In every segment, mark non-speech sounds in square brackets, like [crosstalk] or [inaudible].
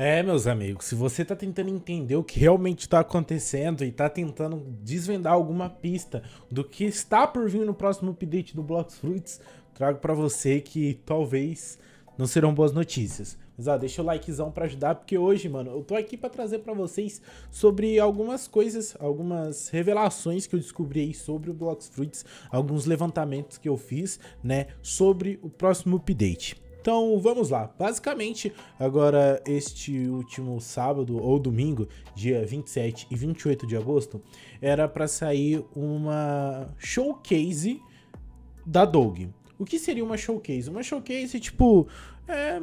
É, meus amigos, se você está tentando entender o que realmente está acontecendo e está tentando desvendar alguma pista do que está por vir no próximo update do Blocks Fruits, trago para você que talvez não serão boas notícias. Mas ó, deixa o likezão para ajudar, porque hoje, mano, eu tô aqui para trazer para vocês sobre algumas coisas, algumas revelações que eu descobri aí sobre o Blocks Fruits, alguns levantamentos que eu fiz, né, sobre o próximo update. Então vamos lá. Basicamente, agora este último sábado ou domingo, dia 27 e 28 de agosto, era para sair uma showcase da Dog. O que seria uma showcase? Uma showcase, tipo. É,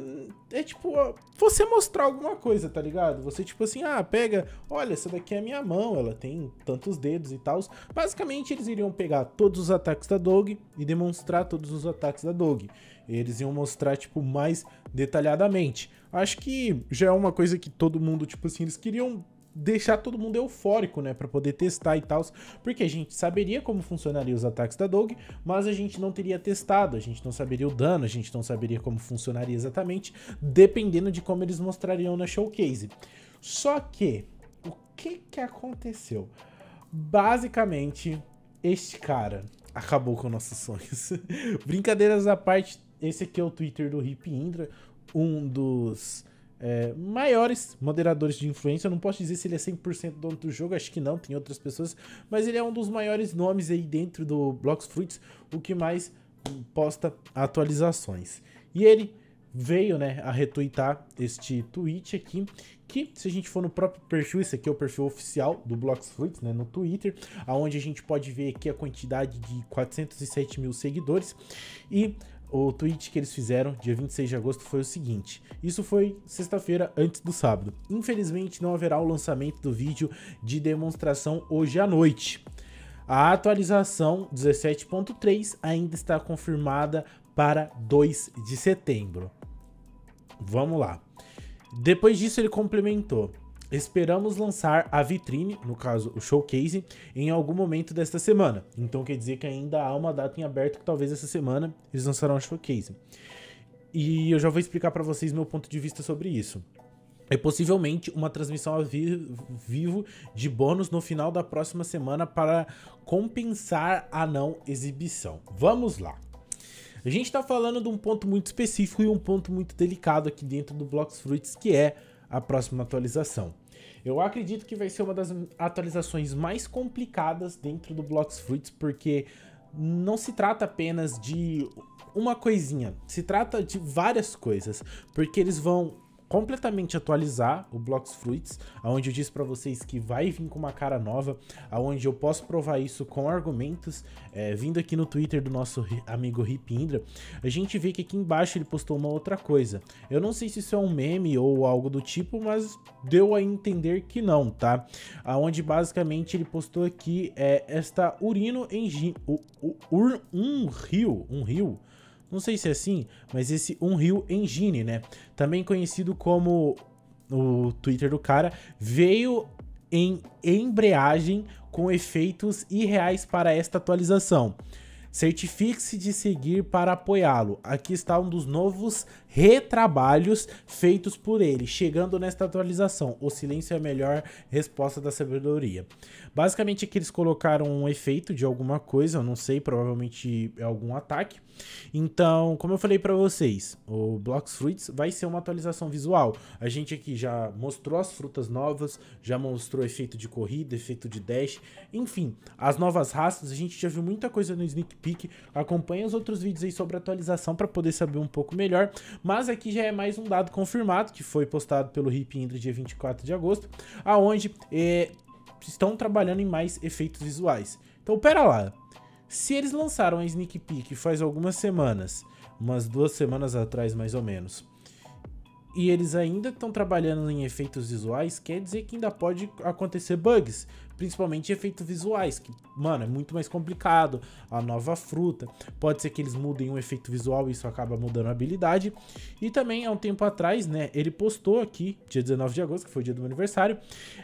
é tipo, você mostrar alguma coisa, tá ligado? Você, tipo assim, ah, pega, olha, essa daqui é a minha mão, ela tem tantos dedos e tal. Basicamente, eles iriam pegar todos os ataques da Dog e demonstrar todos os ataques da Dog. Eles iam mostrar, tipo, mais detalhadamente. Acho que já é uma coisa que todo mundo, tipo assim, eles queriam deixar todo mundo eufórico, né, para poder testar e tal, porque a gente saberia como funcionaria os ataques da Dog, mas a gente não teria testado, a gente não saberia o dano, a gente não saberia como funcionaria exatamente, dependendo de como eles mostrariam na showcase. Só que o que que aconteceu? Basicamente, este cara acabou com nossos sonhos. [laughs] Brincadeiras à parte, esse aqui é o Twitter do Hip Indra, um dos é, maiores moderadores de influência. Eu não posso dizer se ele é 100% dono do jogo, acho que não, tem outras pessoas, mas ele é um dos maiores nomes aí dentro do Blocks Fruits, o que mais posta atualizações. E ele veio, né, a retweetar este tweet aqui, que se a gente for no próprio perfil, esse aqui é o perfil oficial do Blocks Fruits, né, no Twitter, aonde a gente pode ver aqui a quantidade de 407 mil seguidores, e o tweet que eles fizeram, dia 26 de agosto, foi o seguinte: Isso foi sexta-feira antes do sábado. Infelizmente, não haverá o lançamento do vídeo de demonstração hoje à noite. A atualização 17.3 ainda está confirmada para 2 de setembro. Vamos lá. Depois disso, ele complementou. Esperamos lançar a vitrine, no caso o showcase, em algum momento desta semana. Então quer dizer que ainda há uma data em aberto que talvez essa semana eles lançarão o showcase. E eu já vou explicar para vocês meu ponto de vista sobre isso. É possivelmente uma transmissão ao vivo de bônus no final da próxima semana para compensar a não exibição. Vamos lá! A gente está falando de um ponto muito específico e um ponto muito delicado aqui dentro do Blox Fruits, que é a próxima atualização. Eu acredito que vai ser uma das atualizações mais complicadas dentro do Blocks Fruits, porque não se trata apenas de uma coisinha, se trata de várias coisas, porque eles vão completamente atualizar o Blocks Fruits, aonde eu disse para vocês que vai vir com uma cara nova, aonde eu posso provar isso com argumentos, é, vindo aqui no Twitter do nosso amigo Ripindra, a gente vê que aqui embaixo ele postou uma outra coisa. Eu não sei se isso é um meme ou algo do tipo, mas deu a entender que não, tá? Aonde basicamente ele postou aqui é esta urino em um rio, um rio não sei se é assim, mas esse Unreal Engine, né? Também conhecido como o Twitter do cara, veio em embreagem com efeitos irreais para esta atualização. Certifique-se de seguir para apoiá-lo. Aqui está um dos novos retrabalhos feitos por ele, chegando nesta atualização. O silêncio é a melhor resposta da sabedoria. Basicamente aqui eles colocaram um efeito de alguma coisa, eu não sei, provavelmente é algum ataque. Então, como eu falei para vocês, o Blox Fruits vai ser uma atualização visual. A gente aqui já mostrou as frutas novas, já mostrou efeito de corrida, efeito de dash, enfim, as novas raças, a gente já viu muita coisa no sneak pique. Acompanhe os outros vídeos aí sobre atualização para poder saber um pouco melhor. Mas aqui já é mais um dado confirmado, que foi postado pelo Hip Indra dia 24 de agosto, aonde é, estão trabalhando em mais efeitos visuais. Então, pera lá. Se eles lançaram a sneak peek faz algumas semanas, umas duas semanas atrás mais ou menos, e eles ainda estão trabalhando em efeitos visuais, quer dizer que ainda pode acontecer bugs principalmente efeitos visuais, que, mano, é muito mais complicado. A nova fruta, pode ser que eles mudem um efeito visual e isso acaba mudando a habilidade. E também, há um tempo atrás, né, ele postou aqui, dia 19 de agosto, que foi o dia do meu aniversário,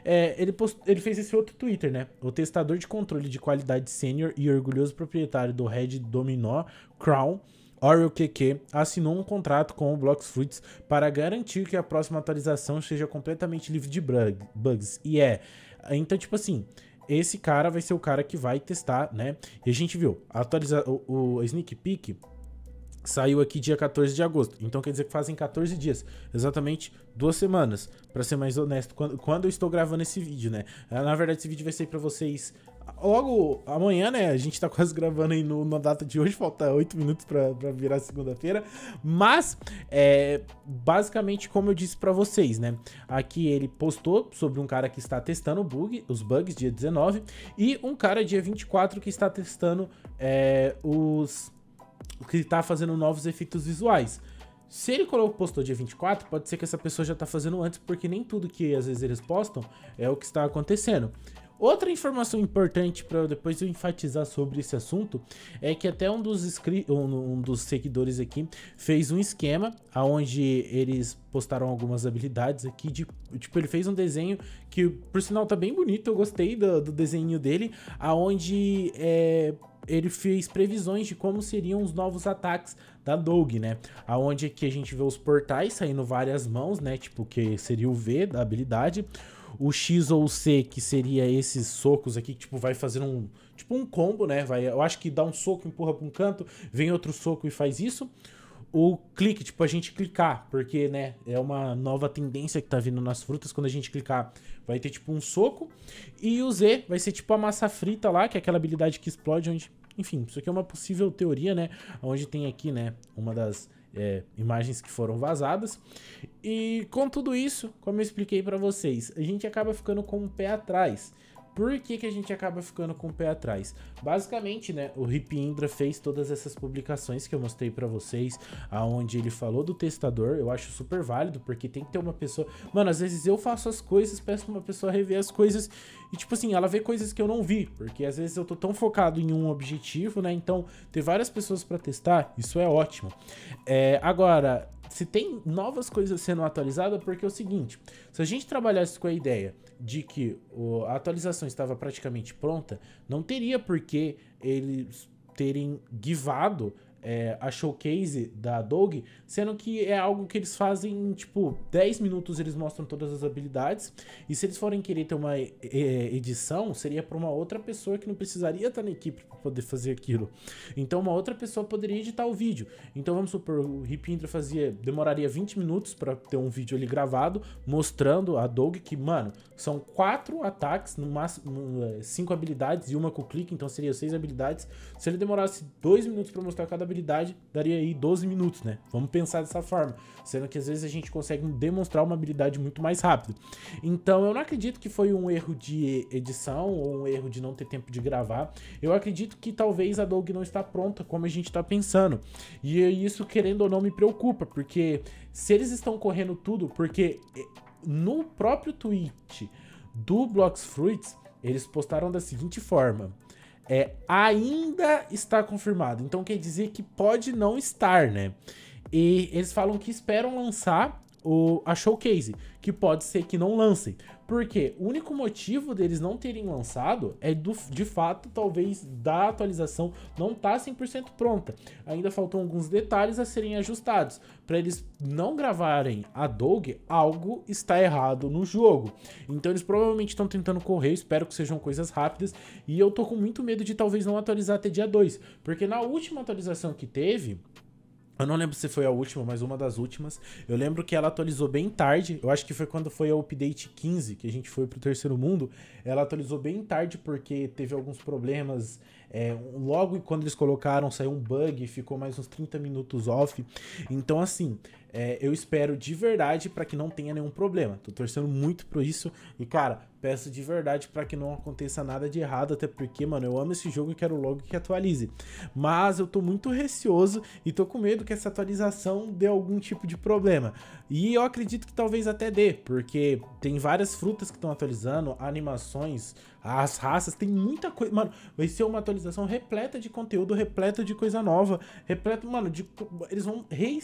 é, ele, post... ele fez esse outro Twitter, né? O testador de controle de qualidade sênior e orgulhoso proprietário do Red Dominó Crown, Oriol QQ assinou um contrato com o Blox Fruits para garantir que a próxima atualização seja completamente livre de bugs. E é então, tipo assim, esse cara vai ser o cara que vai testar, né? E a gente viu, atualizar o, o sneak peek saiu aqui dia 14 de agosto. Então quer dizer que fazem 14 dias, exatamente duas semanas, para ser mais honesto, quando, quando, eu estou gravando esse vídeo, né? Ah, na verdade, esse vídeo vai sair para vocês logo amanhã, né? A gente tá quase gravando aí no, na data de hoje, falta 8 minutos pra, virar segunda-feira. Mas, é, basicamente, como eu disse pra vocês, né? Aqui ele postou sobre um cara que está testando bug, os bugs, dia 19, e um cara, dia 24, que está testando é, os. que está fazendo novos efeitos visuais. Se ele colocou, postou dia 24, pode ser que essa pessoa já tá fazendo antes, porque nem tudo que às vezes eles postam é o que está acontecendo. Outra informação importante para depois eu enfatizar sobre esse assunto é que até um dos, um, dos seguidores aqui fez um esquema aonde eles postaram algumas habilidades aqui de tipo ele fez um desenho que por sinal tá bem bonito, eu gostei do, do desenho dele, aonde é, ele fez previsões de como seriam os novos ataques da Dog, né? Aonde aqui a gente vê os portais saindo várias mãos, né? Tipo que seria o V da habilidade o X ou o C, que seria esses socos aqui, que tipo, vai fazer um. Tipo um combo, né? Vai, eu acho que dá um soco, empurra para um canto, vem outro soco e faz isso. O clique, tipo, a gente clicar, porque, né, é uma nova tendência que tá vindo nas frutas. Quando a gente clicar, vai ter, tipo, um soco. E o Z vai ser, tipo, a massa frita lá, que é aquela habilidade que explode, onde... Enfim, isso aqui é uma possível teoria, né? Onde tem aqui, né, uma das é, imagens que foram vazadas. E com tudo isso, como eu expliquei para vocês, a gente acaba ficando com o um pé atrás, por que, que a gente acaba ficando com o pé atrás? Basicamente, né, o Indra fez todas essas publicações que eu mostrei para vocês, aonde ele falou do testador, eu acho super válido, porque tem que ter uma pessoa... Mano, às vezes eu faço as coisas, peço pra uma pessoa rever as coisas, e tipo assim, ela vê coisas que eu não vi, porque às vezes eu tô tão focado em um objetivo, né, então ter várias pessoas para testar, isso é ótimo. É, agora, se tem novas coisas sendo atualizadas, porque é o seguinte: se a gente trabalhasse com a ideia de que a atualização estava praticamente pronta, não teria por que eles terem guivado é, a showcase da Dog, sendo que é algo que eles fazem em, tipo, 10 minutos eles mostram todas as habilidades, e se eles forem querer ter uma é, edição, seria para uma outra pessoa que não precisaria estar tá na equipe para poder fazer aquilo. Então uma outra pessoa poderia editar o vídeo. Então vamos supor, o Ripindra fazia, demoraria 20 minutos para ter um vídeo ali gravado, mostrando a Dog que, mano, são quatro ataques, no máximo é, cinco habilidades e uma com clique, então seria seis habilidades. Se ele demorasse dois minutos para mostrar cada habilidade daria aí 12 minutos, né? Vamos pensar dessa forma. Sendo que às vezes a gente consegue demonstrar uma habilidade muito mais rápido. Então eu não acredito que foi um erro de edição ou um erro de não ter tempo de gravar. Eu acredito que talvez a Dog não está pronta como a gente está pensando. E é isso, querendo ou não, me preocupa, porque se eles estão correndo tudo, porque eh, no próprio tweet do Blocks Fruits, eles postaram da seguinte forma é, ainda está confirmado. Então quer dizer que pode não estar, né? E eles falam que esperam lançar o, a showcase, que pode ser que não lancem. Porque o único motivo deles não terem lançado é do, de fato, talvez, da atualização não tá 100% pronta. Ainda faltam alguns detalhes a serem ajustados. Para eles não gravarem a Dog, algo está errado no jogo. Então eles provavelmente estão tentando correr, espero que sejam coisas rápidas. E eu tô com muito medo de talvez não atualizar até dia 2. Porque na última atualização que teve, eu não lembro se foi a última, mas uma das últimas. Eu lembro que ela atualizou bem tarde. Eu acho que foi quando foi o update 15 que a gente foi pro terceiro mundo. Ela atualizou bem tarde porque teve alguns problemas é, logo quando eles colocaram, saiu um bug, ficou mais uns 30 minutos off. Então, assim, é, eu espero de verdade para que não tenha nenhum problema. Tô torcendo muito por isso. E, cara, peço de verdade para que não aconteça nada de errado, até porque, mano, eu amo esse jogo e quero logo que atualize. Mas eu tô muito receoso e tô com medo que essa atualização dê algum tipo de problema. E eu acredito que talvez até dê, porque tem várias frutas que estão atualizando, animações, as raças tem muita coisa. Mano, vai ser uma atualização repleta de conteúdo, repleta de coisa nova, repleto, mano, de. Eles vão re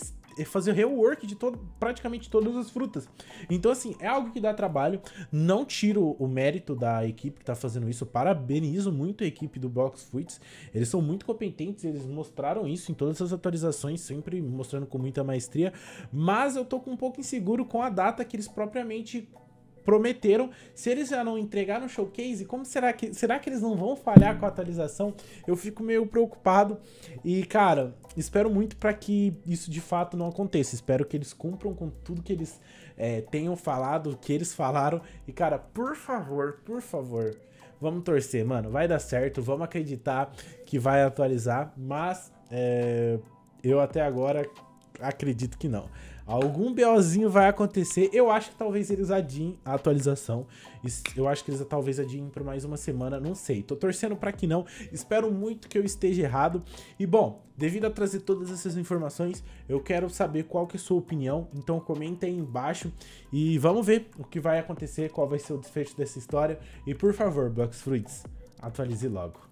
fazer rework de todo, praticamente todas as frutas. Então, assim, é algo que dá trabalho. Não tiro o mérito da equipe que tá fazendo isso. Parabenizo muito a equipe do Box Fruits. Eles são muito competentes, eles mostraram isso em todas as atualizações, sempre mostrando com muita maestria. Mas eu tô com um pouco inseguro com a data que eles propriamente prometeram. Se eles já não entregaram o showcase, como será que será que eles não vão falhar com a atualização? Eu fico meio preocupado e cara, espero muito para que isso de fato não aconteça. Espero que eles cumpram com tudo que eles é, tenham falado, que eles falaram. E cara, por favor, por favor, vamos torcer, mano. Vai dar certo, vamos acreditar que vai atualizar, mas é, eu até agora acredito que não. Algum BOzinho vai acontecer. Eu acho que talvez eles adiem a atualização. Eu acho que eles talvez adiem por mais uma semana, não sei. Tô torcendo para que não. Espero muito que eu esteja errado. E bom, devido a trazer todas essas informações, eu quero saber qual que é a sua opinião. Então comenta aí embaixo e vamos ver o que vai acontecer, qual vai ser o desfecho dessa história. E por favor, Box Fruits, atualize logo.